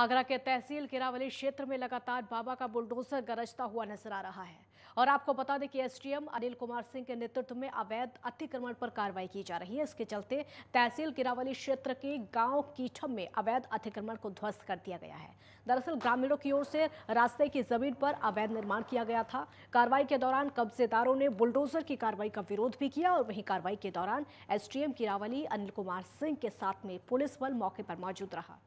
आगरा के तहसील किरावली क्षेत्र में लगातार बाबा का बुलडोजर गरजता हुआ नजर आ रहा है और आपको बता दें कि एसडीएम अनिल कुमार सिंह के नेतृत्व में अवैध अतिक्रमण पर कार्रवाई की जा रही है इसके चलते तहसील किरावली क्षेत्र के गांव कीठम में अवैध अतिक्रमण को ध्वस्त कर दिया गया है दरअसल ग्रामीणों की ओर से रास्ते की जमीन पर अवैध निर्माण किया गया था कार्रवाई के दौरान कब्जेदारों ने बुलडोजर की कार्रवाई का विरोध भी किया और वहीं कार्रवाई के दौरान एस किरावली अनिल कुमार सिंह के साथ में पुलिस बल मौके पर मौजूद रहा